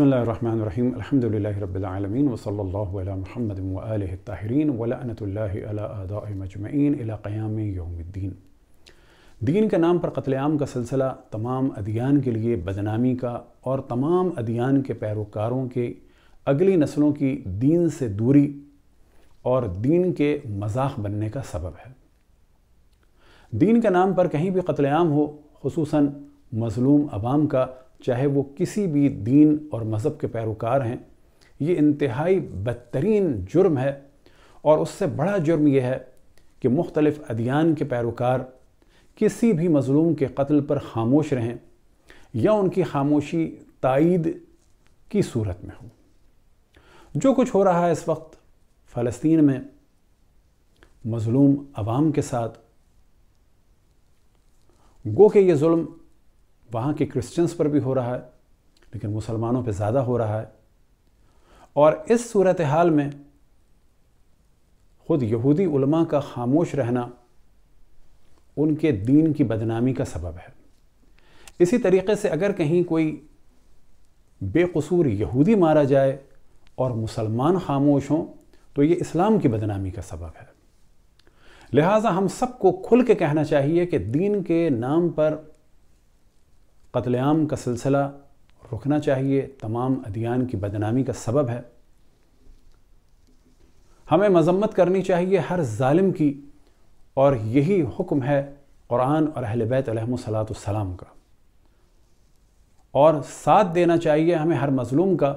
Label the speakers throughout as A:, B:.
A: बसमीम अल्हम्दुलिल्लाह रब्बिल आलमीन व दीन के नाम पर कत्लेआम का सिलसिला तमाम अदियान के लिए बदनामी का और तमाम अदियान के पैरोकारों के अगली नस्लों की दीन से दूरी और दीन के मजाक बनने का सबब है दीन के नाम पर कहीं भी कत्लेम हो खूस मज़लूम आवाम का चाहे वो किसी भी दीन और मज़हब के पैरोकार हैं ये इंतहाई बदतरीन जुर्म है और उससे बड़ा जुर्म यह है कि मुख्तलिफ़ अदियान के पैरोकार किसी भी मज़लूम के कत्ल पर खामोश रहें या उनकी खामोशी तइद की सूरत में हो जो कुछ हो रहा है इस वक्त फ़लस्तीन में मज़लूम आवाम के साथ गो के ये जुल्म वहाँ के क्रिश्चियंस पर भी हो रहा है लेकिन मुसलमानों पे ज़्यादा हो रहा है और इस सूरत हाल में ख़ुद यहूदी उलमा का खामोश रहना उनके दीन की बदनामी का सबब है इसी तरीके से अगर कहीं कोई बेकसूर यहूदी मारा जाए और मुसलमान खामोश हों तो ये इस्लाम की बदनामी का सबब है लिहाजा हम सबको खुल के कहना चाहिए कि दीन के नाम पर कत्लेआम का सिलसिला रुकना चाहिए तमाम अदियान की बदनामी का सबब है हमें मजम्मत करनी चाहिए हर जालिम की और यही हुक्म है क़ुरान और अहल बैत सलाम का और साथ देना चाहिए हमें हर मज़लूम का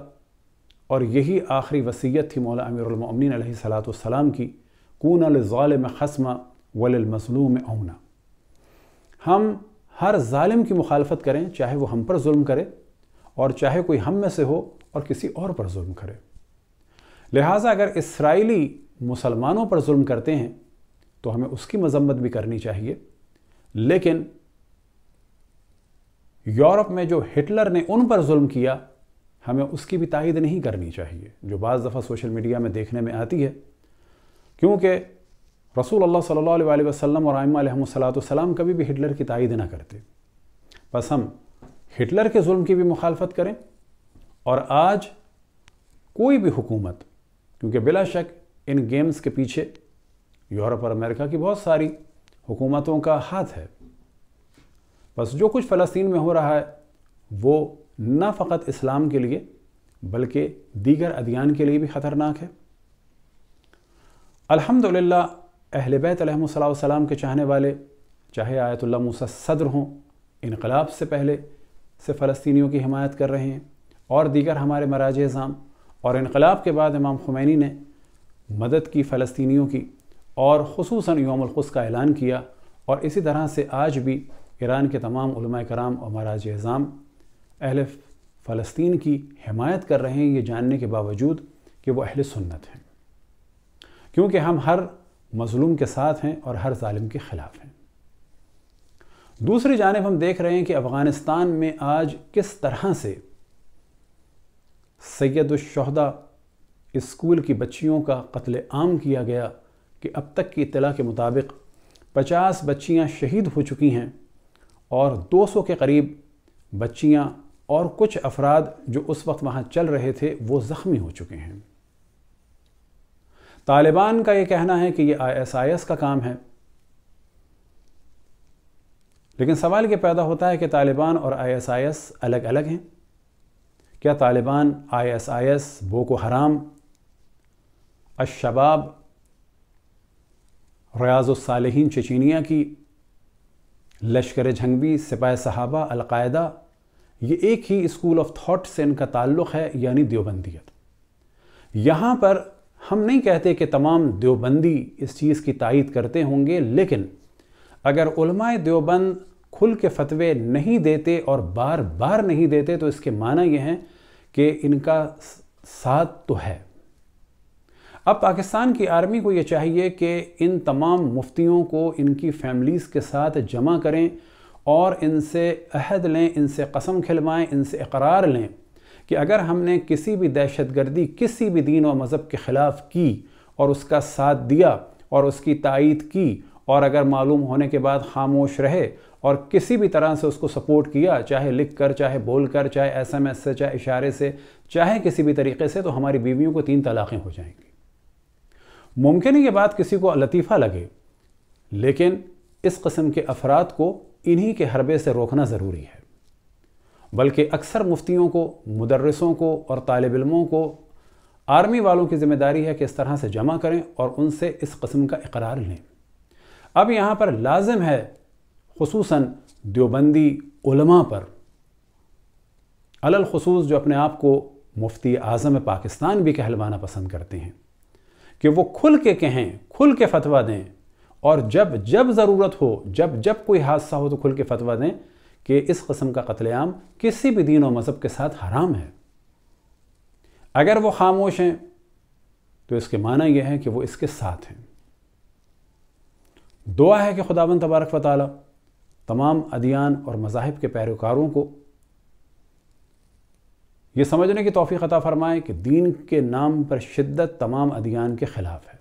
A: और यही आखिरी वसीयत थी मौला अमीरमिन सलाम की कून ज़ालम खसमा वलमज़लूम ओना हम हर जालिम की मुखालफत करें चाहे वो हम पर जुल्म करे और चाहे कोई हम में से हो और किसी और पर जुल्म करे लिहाजा अगर इसराइली मुसलमानों पर जुल्म करते हैं तो हमें उसकी मजम्मत भी करनी चाहिए लेकिन यूरोप में जो हिटलर ने उन पर जुल्म किया हमें उसकी भी तायद नहीं करनी चाहिए जो बज़ दफ़ा सोशल मीडिया में देखने में आती है क्योंकि रसूल अल्लाह अलैहि वसल्लम और सलाम कभी भी हिटलर की तायद ना करते बस हम हिटलर के जुल्म की भी मुखालफत करें और आज कोई भी हुकूमत क्योंकि बिला शक इन गेम्स के पीछे यूरोप और अमेरिका की बहुत सारी हुकूमतों का हाथ है बस जो कुछ फ़लस्तीन में हो रहा है वो न फ़कत इस्लाम के लिए बल्कि दीगर अदियान के लिए भी ख़तरनाक है अल्हम्दुलिल्लाह अहल बैतम के चाहने वाले चाहे आयतुल्ला मूसा सदर हों इनकलाब से पहले से फ़लस्तियों की हमायत कर रहे हैं और दीगर हमारे मराज एजाम और इनकलाब के बाद इमाम खुमैनी ने मदद की फ़लस्तियों की और खसूस योमलखुस का ऐलान किया और इसी तरह से आज भी ईरान के तमाम कराम और महाराज एजाम अहल फ़लस्तीन की हमायत कर रहे हैं ये जानने के बावजूद कि वो अहल सुन्नत हैं क्योंकि हम हर मज़लूम के साथ हैं और हर ालिम के ख़िलाफ़ हैं दूसरी जानब हम देख रहे हैं कि अफ़गानिस्तान में आज किस तरह से सैदुलशहदा स्कूल की बच्चियों का कत्ल आम किया गया कि अब तक की इतला के मुताबिक 50 बच्चियां शहीद हो चुकी हैं और 200 के करीब बच्चियां और कुछ अफराद जो उस वक्त वहाँ चल रहे थे वो ज़ख्मी हो चुके हैं तालिबान का ये कहना है कि ये आईएसआईएस का काम है लेकिन सवाल ये पैदा होता है कि तालिबान और आईएसआईएस अलग अलग हैं क्या तालिबान आईएसआईएस बोको हराम अशबाब रयाजुलसालहीन चचीनिया की लश्कर जंगवी सिपाह सहाबा अलकायदा ये एक ही स्कूल ऑफ थाट से इनका ताल्लुक़ है यानी देवबंदियत यहाँ पर हम नहीं कहते कि तमाम देवबंदी इस चीज़ की तायद करते होंगे लेकिन अगर उलमाए देवबंद खुल के फतवे नहीं देते और बार बार नहीं देते तो इसके माना यह हैं कि इनका साथ तो है अब पाकिस्तान की आर्मी को ये चाहिए कि इन तमाम मुफ्तियों को इनकी फैमिलीज़ के साथ जमा करें और इनसे अहद लें इनसे कसम खिलवाएं इनसे इकरार लें कि अगर हमने किसी भी दहशतगर्दी किसी भी दीन और मज़हब के ख़िलाफ़ की और उसका साथ दिया और उसकी तायद की और अगर मालूम होने के बाद खामोश रहे और किसी भी तरह से उसको सपोर्ट किया चाहे लिख कर चाहे बोल कर चाहे एस एम एस से चाहे इशारे से चाहे किसी भी तरीके से तो हमारी बीवियों को तीन तलाक़ें हो जाएंगी मुमकिन ये बात किसी को लतीफ़ा लगे लेकिन इस कस्म के अफराद को इन्हीं के हरबे से रोकना ज़रूरी है बल्कि अक्सर मुफ्तियों को मदरसों को और तालब इलमों को आर्मी वालों की ज़िम्मेदारी है कि इस तरह से जमा करें और उनसे इस कस्म का इकरार लें अब यहाँ पर लाजम है खसूस देवबंदी उलमा पर अलखसूस जो अपने आप को मुफ्ती आज़म पाकिस्तान भी कहलवाना पसंद करते हैं कि वो खुल के कहें खुल के फतवा दें और जब जब ज़रूरत हो जब जब कोई हादसा हो तो खुल के फतवा दें कि इस कस्म का कत्लेआम किसी भी दीन और मज़हब के साथ हराम है अगर वो खामोश हैं तो इसके माना यह है कि वो इसके साथ हैं दुआ है कि खुदाबंद तबारक वाली तमाम अदियान और मज़ाहब के पैरोकारों को ये समझने की तोफ़ी खतः फरमाएँ कि दीन के नाम पर शिद्दत तमाम अदियान के ख़िलाफ़ है